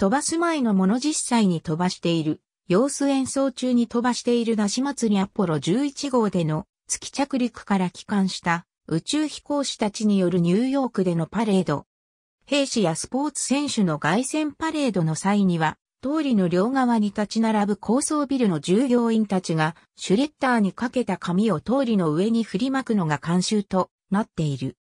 飛ばす前のもの実際に飛ばしている、様子演奏中に飛ばしているなし祭りアポロ11号での月着陸から帰還した宇宙飛行士たちによるニューヨークでのパレード。兵士やスポーツ選手の外旋パレードの際には、通りの両側に立ち並ぶ高層ビルの従業員たちが、シュレッダーにかけた紙を通りの上に振りまくのが慣習となっている。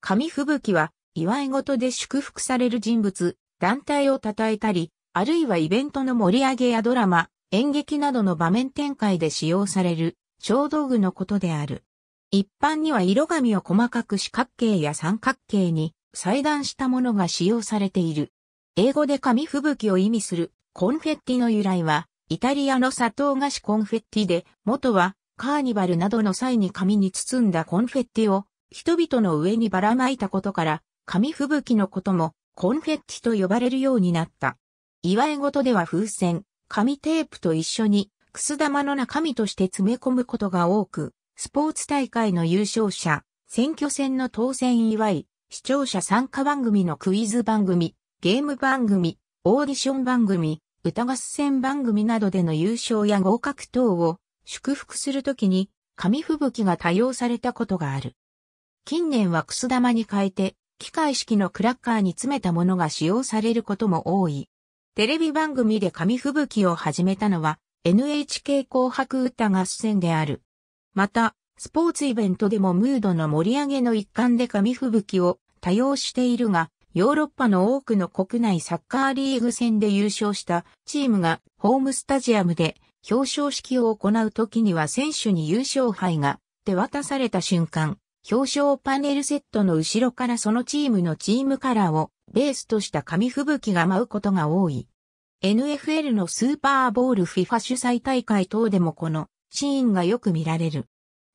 紙吹雪は、祝い事で祝福される人物、団体を称えたり、あるいはイベントの盛り上げやドラマ、演劇などの場面展開で使用される小道具のことである。一般には色紙を細かく四角形や三角形に裁断したものが使用されている。英語で紙吹雪を意味するコンフェッティの由来は、イタリアの砂糖菓子コンフェッティで、元はカーニバルなどの際に紙に包んだコンフェッティを人々の上にばらまいたことから、紙吹雪のこともコンフェッティと呼ばれるようになった。祝い事では風船、紙テープと一緒に、くす玉の中身として詰め込むことが多く、スポーツ大会の優勝者、選挙戦の当選祝い、視聴者参加番組のクイズ番組、ゲーム番組、オーディション番組、歌合戦番組などでの優勝や合格等を祝福するときに紙吹雪が多用されたことがある。近年はくす玉に変えて機械式のクラッカーに詰めたものが使用されることも多い。テレビ番組で紙吹雪を始めたのは NHK 紅白歌合戦である。また、スポーツイベントでもムードの盛り上げの一環で紙吹雪を多用しているが、ヨーロッパの多くの国内サッカーリーグ戦で優勝したチームがホームスタジアムで表彰式を行う時には選手に優勝杯が手渡された瞬間、表彰パネルセットの後ろからそのチームのチームカラーをベースとした紙吹雪が舞うことが多い。NFL のスーパーボール FIFA 主催大会等でもこのシーンがよく見られる。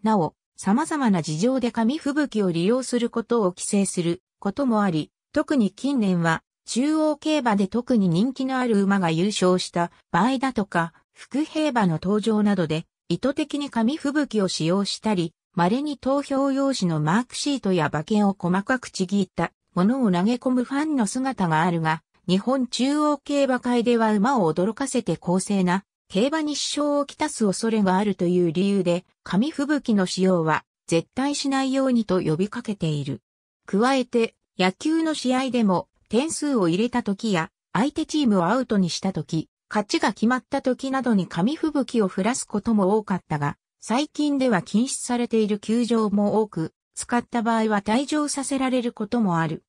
なお、様々な事情で紙吹雪を利用することを規制することもあり、特に近年は中央競馬で特に人気のある馬が優勝した場合だとか、副兵馬の登場などで意図的に紙吹雪を使用したり、稀に投票用紙のマークシートや馬券を細かくちぎったものを投げ込むファンの姿があるが、日本中央競馬会では馬を驚かせて公正な競馬に支障をきたす恐れがあるという理由で、紙吹雪の使用は絶対しないようにと呼びかけている。加えて、野球の試合でも点数を入れた時や、相手チームをアウトにした時、勝ちが決まった時などに紙吹雪を降らすことも多かったが、最近では禁止されている球場も多く、使った場合は退場させられることもある。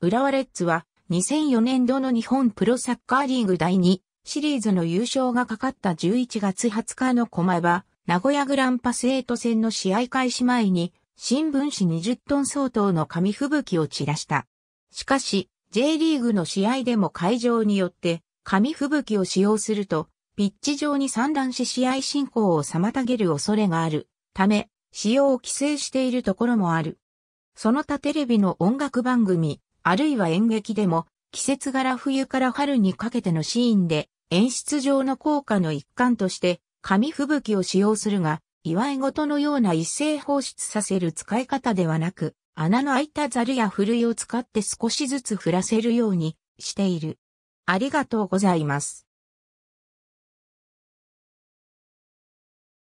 浦和レッズは2004年度の日本プロサッカーリーグ第2シリーズの優勝がかかった11月20日の駒場、名古屋グランパス8戦の試合開始前に新聞紙20トン相当の紙吹雪を散らした。しかし、J リーグの試合でも会場によって紙吹雪を使用するとピッチ上に散乱し試合進行を妨げる恐れがあるため、使用を規制しているところもある。その他テレビの音楽番組、あるいは演劇でも、季節柄冬から春にかけてのシーンで、演出上の効果の一環として、紙吹雪を使用するが、祝い事のような一斉放出させる使い方ではなく、穴の開いたざるやふるいを使って少しずつ振らせるようにしている。ありがとうございます。